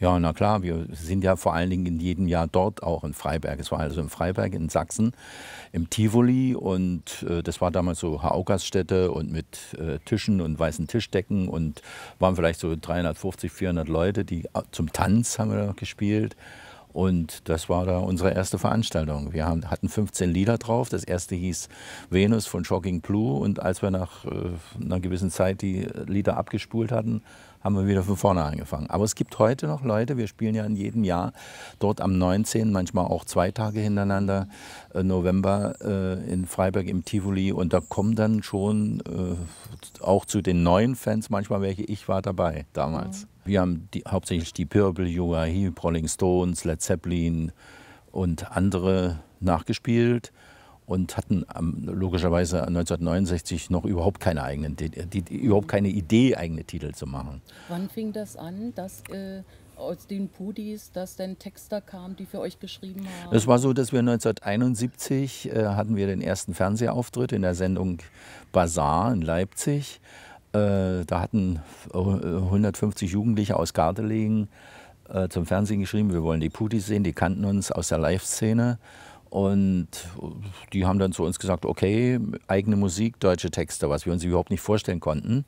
Ja, na klar, wir sind ja vor allen Dingen in jedem Jahr dort auch in Freiberg. Es war also in Freiberg in Sachsen, im Tivoli und äh, das war damals so Haugasstätte und mit äh, Tischen und weißen Tischdecken und waren vielleicht so 350, 400 Leute, die äh, zum Tanz haben wir da gespielt. Und das war da unsere erste Veranstaltung. Wir haben, hatten 15 Lieder drauf. Das erste hieß Venus von Shocking Blue. Und als wir nach äh, einer gewissen Zeit die Lieder abgespult hatten, haben wir wieder von vorne angefangen. Aber es gibt heute noch Leute, wir spielen ja in jedem Jahr dort am 19., manchmal auch zwei Tage hintereinander, äh, November äh, in Freiberg im Tivoli. Und da kommen dann schon äh, auch zu den neuen Fans manchmal welche. Ich war dabei damals. Mhm. Wir haben die, hauptsächlich die Purple, Yoga Heap, Rolling Stones, Led Zeppelin und andere nachgespielt und hatten ähm, logischerweise 1969 äh, noch überhaupt keine eigenen, äh, die, die, überhaupt keine Idee, eigene Titel zu machen. Wann fing das an, dass äh, aus den Pudis, dass dann Texter kamen, die für euch geschrieben haben? Es war so, dass wir 1971 äh, hatten wir den ersten Fernsehauftritt in der Sendung Bazar in Leipzig. Äh, da hatten 150 äh, Jugendliche aus Gardelegen zum Fernsehen geschrieben, wir wollen die Pudis sehen, die kannten uns aus der Live-Szene. Und die haben dann zu uns gesagt, okay, eigene Musik, deutsche Texte, was wir uns überhaupt nicht vorstellen konnten.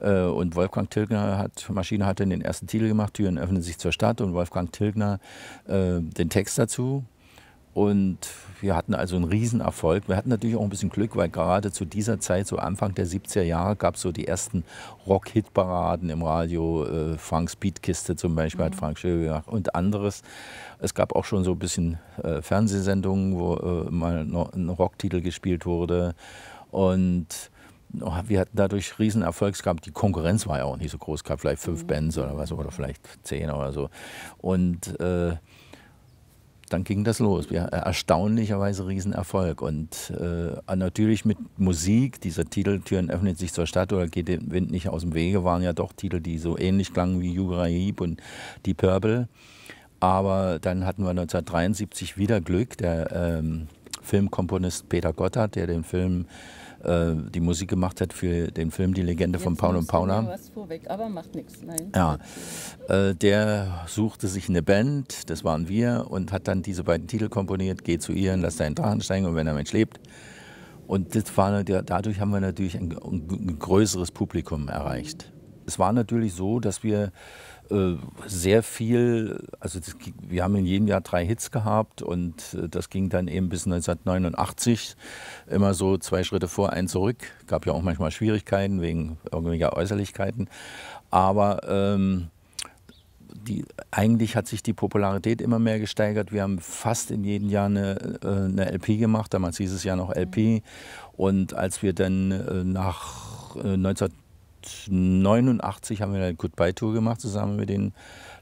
Äh, und Wolfgang Tilgner hat, Maschine hatte den ersten Titel gemacht, Türen öffnen sich zur Stadt und Wolfgang Tilgner äh, den Text dazu und wir hatten also einen Riesenerfolg. Wir hatten natürlich auch ein bisschen Glück, weil gerade zu dieser Zeit, so Anfang der 70er Jahre, gab es so die ersten Rock-Hit-Paraden im Radio. Äh, Franks Beatkiste zum Beispiel mhm. hat Frank Schäfer gemacht und anderes. Es gab auch schon so ein bisschen äh, Fernsehsendungen, wo äh, mal ein Rocktitel gespielt wurde. Und oh, wir hatten dadurch Riesenerfolg. Es gab Die Konkurrenz war ja auch nicht so groß, Es gab vielleicht fünf mhm. Bands oder was, oder vielleicht zehn oder so. Und äh, dann ging das los. Ja, äh, erstaunlicherweise Riesenerfolg. Und äh, natürlich mit Musik, dieser Titel Türen öffnet sich zur Stadt oder geht dem Wind nicht aus dem Wege, waren ja doch Titel, die so ähnlich klangen wie Jura Heep und Die Purple. Aber dann hatten wir 1973 wieder Glück. Der ähm, Filmkomponist Peter Gotthard, der den Film äh, die Musik gemacht hat für den Film Die Legende Jetzt von Paul und Paula. Was vorweg, aber macht nichts, nein. Ja, äh, der suchte sich eine Band, das waren wir, und hat dann diese beiden Titel komponiert: Geh zu ihr und lass deinen Drachen steigen und wenn der Mensch lebt. Und das war, dadurch haben wir natürlich ein, ein größeres Publikum erreicht. Es war natürlich so, dass wir äh, sehr viel, also das, wir haben in jedem Jahr drei Hits gehabt und äh, das ging dann eben bis 1989 immer so zwei Schritte vor, ein zurück. Gab ja auch manchmal Schwierigkeiten wegen irgendwelcher Äußerlichkeiten, aber ähm, die, eigentlich hat sich die Popularität immer mehr gesteigert. Wir haben fast in jedem Jahr eine, äh, eine LP gemacht, damals hieß es ja noch LP. Mhm. Und als wir dann nach 19 1989 haben wir eine Goodbye-Tour gemacht, zusammen mit den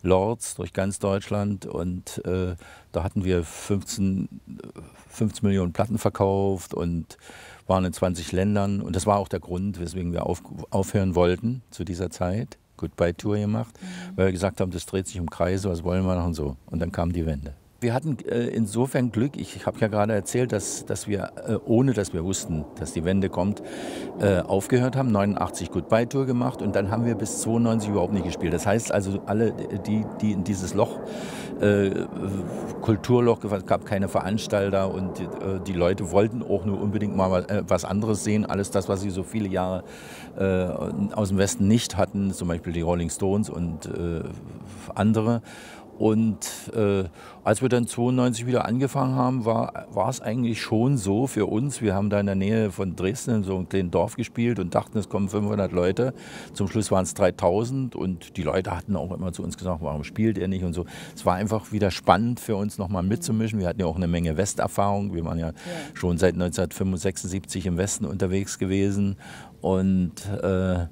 Lords durch ganz Deutschland. Und äh, da hatten wir 15, 15 Millionen Platten verkauft und waren in 20 Ländern. Und das war auch der Grund, weswegen wir auf, aufhören wollten zu dieser Zeit. Goodbye-Tour gemacht, mhm. weil wir gesagt haben, das dreht sich um Kreise, was wollen wir noch und so. Und dann kam die Wende. Wir hatten äh, insofern Glück, ich habe ja gerade erzählt, dass, dass wir, äh, ohne dass wir wussten, dass die Wende kommt, äh, aufgehört haben, 89 Goodbye Tour gemacht und dann haben wir bis 92 überhaupt nicht gespielt. Das heißt also, alle, die, die in dieses Loch, äh, Kulturloch es gab keine Veranstalter und äh, die Leute wollten auch nur unbedingt mal äh, was anderes sehen. Alles das, was sie so viele Jahre aus dem Westen nicht hatten, zum Beispiel die Rolling Stones und andere. Und äh, als wir dann 92 wieder angefangen haben, war, es eigentlich schon so für uns. Wir haben da in der Nähe von Dresden in so einem kleinen Dorf gespielt und dachten, es kommen 500 Leute. Zum Schluss waren es 3000 und die Leute hatten auch immer zu uns gesagt, warum spielt ihr nicht und so. Es war einfach wieder spannend für uns nochmal mitzumischen. Wir hatten ja auch eine Menge Westerfahrung. Wir waren ja, ja. schon seit 1976 im Westen unterwegs gewesen und äh,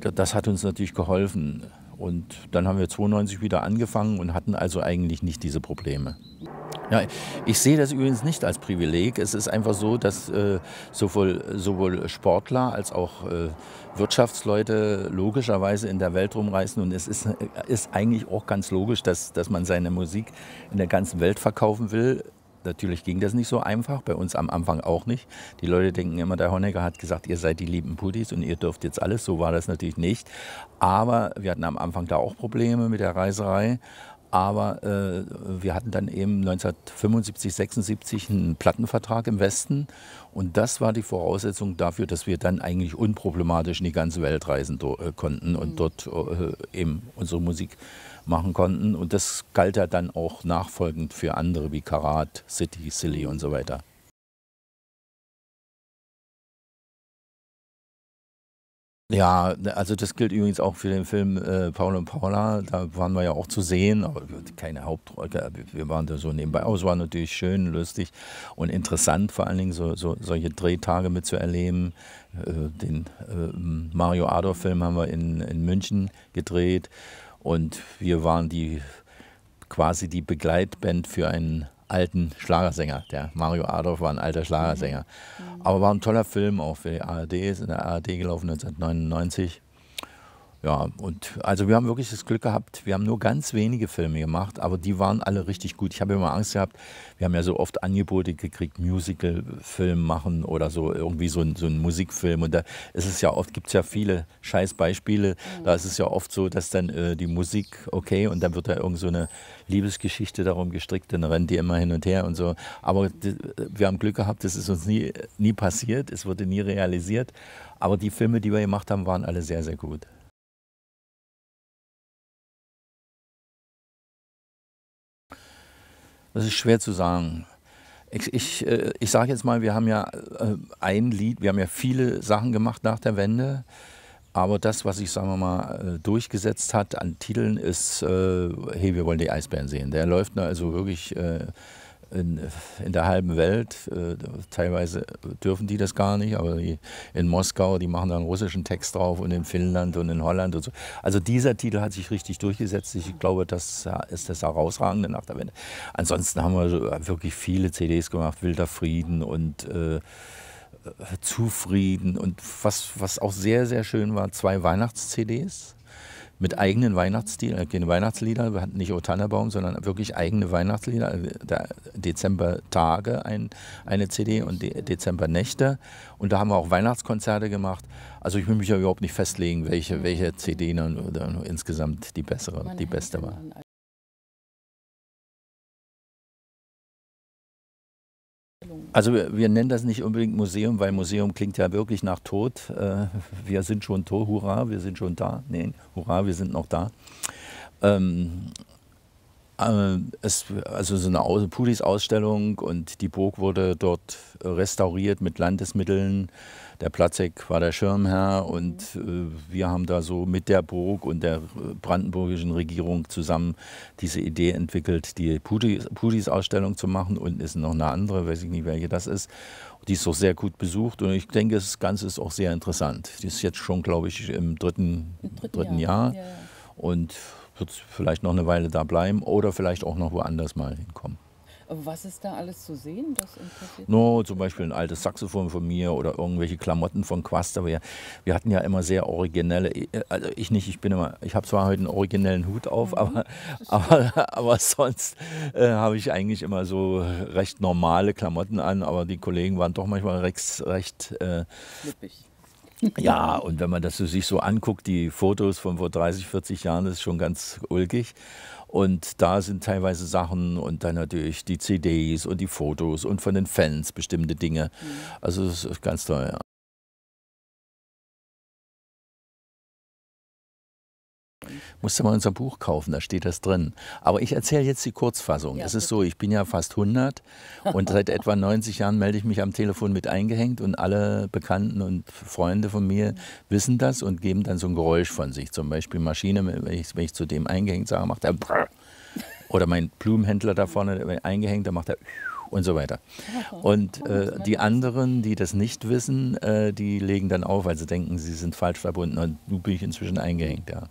das hat uns natürlich geholfen. Und dann haben wir 92 wieder angefangen und hatten also eigentlich nicht diese Probleme. Ja, ich sehe das übrigens nicht als Privileg. Es ist einfach so, dass äh, sowohl, sowohl, Sportler als auch äh, Wirtschaftsleute logischerweise in der Welt rumreisen. Und es ist, äh, ist eigentlich auch ganz logisch, dass, dass man seine Musik in der ganzen Welt verkaufen will. Natürlich ging das nicht so einfach, bei uns am Anfang auch nicht. Die Leute denken immer, der Honecker hat gesagt, ihr seid die lieben Puttis und ihr dürft jetzt alles. So war das natürlich nicht. Aber wir hatten am Anfang da auch Probleme mit der Reiserei. Aber äh, wir hatten dann eben 1975, 76 einen Plattenvertrag im Westen. Und das war die Voraussetzung dafür, dass wir dann eigentlich unproblematisch in die ganze Welt reisen äh, konnten und mhm. dort äh, eben unsere Musik machen konnten. Und das galt ja dann auch nachfolgend für andere wie Karat, City, Silly und so weiter. Ja, ne, also das gilt übrigens auch für den Film äh, Paul und Paula. Da waren wir ja auch zu sehen, aber keine Hauptrolle. Wir waren da so nebenbei. Aber es war natürlich schön, lustig und interessant, vor allen Dingen so, so solche Drehtage mitzuerleben. Äh, den äh, Mario Ador-Film haben wir in, in München gedreht und wir waren die quasi die Begleitband für einen alten Schlagersänger. Der Mario Adolf war ein alter Schlagersänger. Mhm. Aber war ein toller Film auch für die ARD, ist in der ARD gelaufen 1999. Ja, und also wir haben wirklich das Glück gehabt, wir haben nur ganz wenige Filme gemacht, aber die waren alle richtig gut. Ich habe immer Angst gehabt, wir haben ja so oft Angebote gekriegt, Musical-Film machen oder so irgendwie so ein, so ein Musikfilm. Und da ist es ja oft, gibt es ja viele Scheißbeispiele, da ist es ja oft so, dass dann äh, die Musik, okay, und dann wird da irgend so eine Liebesgeschichte darum gestrickt, dann rennt die immer hin und her und so. Aber wir haben Glück gehabt, das ist uns nie, nie passiert, es wurde nie realisiert. Aber die Filme, die wir gemacht haben, waren alle sehr, sehr gut. Das ist schwer zu sagen. Ich, ich, äh, ich sage jetzt mal, wir haben ja äh, ein Lied, wir haben ja viele Sachen gemacht nach der Wende. Aber das, was sich, sagen wir mal, äh, durchgesetzt hat an Titeln, ist, hey, wir wollen die Eisbären sehen. Der läuft ne, also wirklich in, in der halben Welt. Äh, teilweise dürfen die das gar nicht, aber in Moskau, die machen da einen russischen Text drauf und in Finnland und in Holland und so. Also dieser Titel hat sich richtig durchgesetzt. Ich glaube, das ist das herausragende nach der Wende. Ansonsten haben wir äh, wirklich viele CDs gemacht, Wilder Frieden und äh, äh, Zufrieden und was, was auch sehr, sehr schön war, zwei Weihnachts-CDs mit eigenen Weihnachtsstil, äh, keine Weihnachtslieder, wir hatten nicht Otannerbaum, sondern wirklich eigene Weihnachtslieder, also, Dezember Tage ein, eine CD und De Nächte und da haben wir auch Weihnachtskonzerte gemacht. Also ich will mich ja überhaupt nicht festlegen, welche, mhm. welche CD dann, dann insgesamt die bessere, die beste war. Also wir, nennen das nicht unbedingt Museum, weil Museum klingt ja wirklich nach Tod. Äh, wir sind schon tot, hurra, wir sind schon da. Nein, hurra, wir sind noch da. Ähm, äh, es, also so eine pudis ausstellung und die Burg wurde dort restauriert mit Landesmitteln. Der Platzek war der Schirmherr und mhm. äh, wir haben da so mit der Burg und der brandenburgischen Regierung zusammen diese Idee entwickelt, die pudis ausstellung zu machen. Und ist noch eine andere, weiß ich nicht, welche das ist. Die ist auch sehr gut besucht und ich denke, das Ganze ist auch sehr interessant. Die ist jetzt schon, glaube ich, im dritten, Im dritten, dritten, Jahr. Jahr. Ja, ja. Und wird es vielleicht noch eine Weile da bleiben oder vielleicht auch noch woanders mal hinkommen. Was ist da alles zu sehen? Das interessiert no, zum Beispiel ein altes Saxophon von mir oder irgendwelche Klamotten von Quast. Aber wir, wir hatten ja immer sehr originelle, äh, also ich nicht, ich bin immer, ich habe zwar heute einen originellen Hut auf, mhm, aber, aber, aber sonst äh, habe ich eigentlich immer so recht normale Klamotten an. Aber die Kollegen waren doch manchmal recht, recht äh, flippig. Ja, und wenn man das so, sich so anguckt, die Fotos von vor 30, 40 Jahren, ist schon ganz ulkig. Und da sind teilweise Sachen und dann natürlich die CDs und die Fotos und von den Fans bestimmte Dinge. Mhm. Also es ist ganz toll, ja. musste mal unser Buch kaufen, da steht das drin. Aber ich erzähle jetzt die Kurzfassung. Ja, es ist so, ich bin ja fast 100 und seit etwa 90 Jahren melde ich mich am Telefon mit eingehängt und alle Bekannten und Freunde von mir mhm. wissen das und geben dann so ein Geräusch von sich. Zum Beispiel Maschine, wenn ich, wenn ich zu dem eingehängt sage, macht er oder mein Blumenhändler da vorne eingehängt, da macht er und so weiter. Oh, und oh, äh, die anderen, die das nicht wissen, äh, die legen dann auf, weil sie denken, sie sind falsch verbunden und du bin ich inzwischen eingehängt. Ja.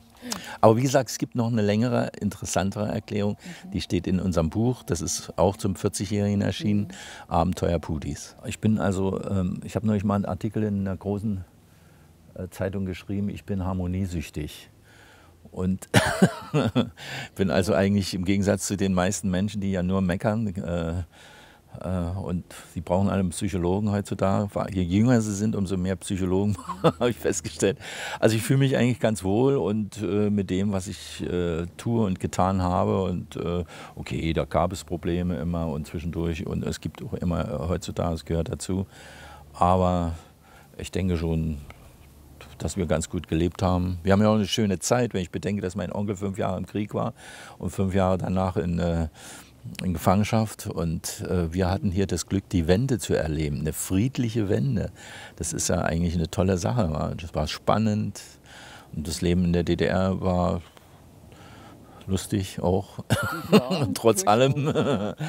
Aber wie gesagt, es gibt noch eine längere, interessantere Erklärung. Mhm. Die steht in unserem Buch. Das ist auch zum 40-Jährigen erschienen. Mhm. Abenteuer Pudis. Ich bin also, ähm, ich habe neulich mal einen Artikel in einer großen äh, Zeitung geschrieben. Ich bin harmoniesüchtig. Und bin also eigentlich im Gegensatz zu den meisten Menschen, die ja nur meckern, äh, äh, und sie brauchen alle Psychologen heutzutage. Je jünger sie sind, umso mehr Psychologen habe ich festgestellt. Also ich fühle mich eigentlich ganz wohl und äh, mit dem, was ich äh, tue und getan habe. Und äh, okay, da gab es Probleme immer und zwischendurch. Und es gibt auch immer äh, heutzutage, es gehört dazu. Aber ich denke schon, dass wir ganz gut gelebt haben. Wir haben ja auch eine schöne Zeit, wenn ich bedenke, dass mein Onkel fünf Jahre im Krieg war und fünf Jahre danach in äh, in Gefangenschaft und äh, wir hatten hier das Glück, die Wende zu erleben, eine friedliche Wende. Das ist ja eigentlich eine tolle Sache. Das war spannend und das Leben in der DDR war lustig auch, ja, trotz allem.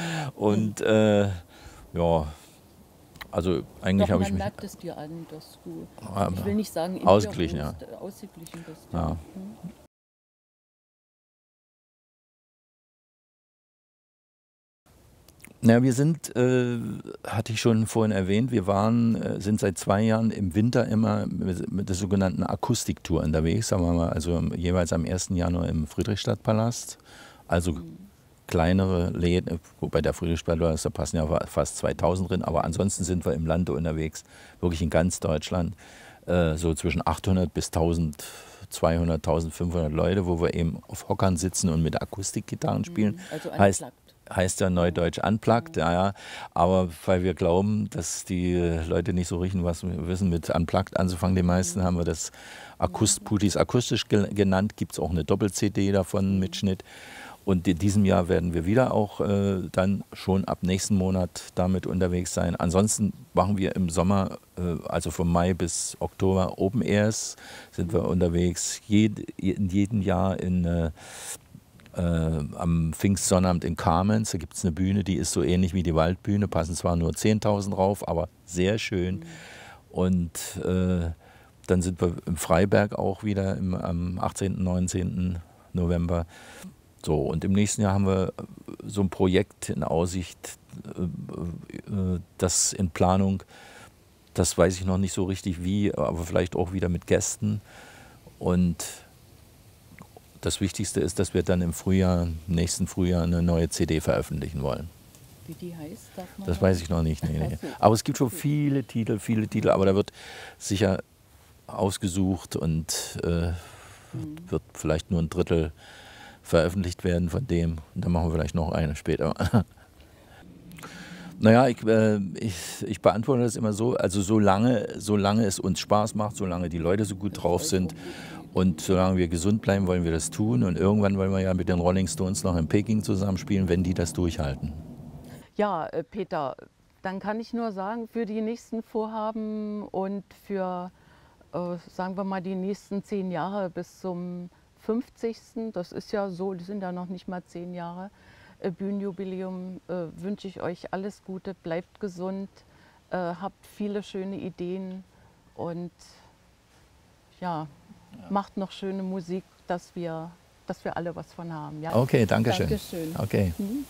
und äh, ja, also eigentlich habe ich mich. merkt es dir an, dass du, ah, ich will nicht sagen, ausgeglichen, ja. ausgeglichen bist. Ja. Mhm. Na, wir sind, äh, hatte ich schon vorhin erwähnt, wir waren, äh, sind seit zwei Jahren im Winter immer mit der sogenannten Akustiktour unterwegs, sagen wir mal, also jeweils am 1. Januar im Friedrichstadtpalast. Also mhm. kleinere Läden, wobei der Friedrichstadtpalast, da passen ja fast 2000 drin, aber ansonsten sind wir im Lande unterwegs, wirklich in ganz Deutschland, äh, so zwischen 800 bis 1000 200, 1500 Leute, wo wir eben auf Hockern sitzen und mit Akustikgitarren spielen. Mhm, also heißt, heißt ja Neudeutsch Unplugged, ja, ja. aber weil wir glauben, dass die Leute nicht so riechen, was wir wissen, mit Unplugged anzufangen, die meisten haben wir das Akust, Putis akustisch genannt, gibt es auch eine Doppel-CD davon mit Schnitt. Und in diesem Jahr werden wir wieder auch äh, dann schon ab nächsten Monat damit unterwegs sein. Ansonsten machen wir im Sommer, äh, also von Mai bis Oktober, Open Airs sind wir unterwegs. Jed, in jedem Jahr in äh, äh, am Pfingstsonnabend in Kamenz. Da gibt es eine Bühne, die ist so ähnlich wie die Waldbühne, passen zwar nur 10.000 drauf, aber sehr schön. Mhm. Und äh, dann sind wir im Freiberg auch wieder im, am 18., 19. November. So, und im nächsten Jahr haben wir so ein Projekt in Aussicht, äh, äh, das in Planung, das weiß ich noch nicht so richtig wie, aber vielleicht auch wieder mit Gästen. Und das Wichtigste ist, dass wir dann im Frühjahr, nächsten Frühjahr eine neue CD veröffentlichen wollen. Wie die heißt? Darf man das weiß ich noch nicht. Nee, nee. Aber es gibt schon viele Titel, viele Titel, aber da wird sicher ausgesucht und äh, mhm. wird vielleicht nur ein Drittel veröffentlicht werden von dem. Und dann machen wir vielleicht noch eine später. Naja, ich, äh, ich, ich, beantworte das immer so, also solange, solange es uns Spaß macht, solange die Leute so gut drauf sind und solange wir gesund bleiben, wollen wir das tun. Und irgendwann wollen wir ja mit den Rolling Stones noch in Peking zusammenspielen, wenn die das durchhalten. Ja, äh, Peter, dann kann ich nur sagen, für die nächsten Vorhaben und für, äh, sagen wir mal, die nächsten zehn Jahre bis zum 50. Das ist ja so, die sind ja noch nicht mal zehn Jahre. Äh, Bühnenjubiläum äh, wünsche ich euch alles Gute, bleibt gesund, äh, habt viele schöne Ideen und ja, macht noch schöne Musik, dass wir, dass wir alle was von haben. Ja? Okay, danke schön. Okay. Mhm.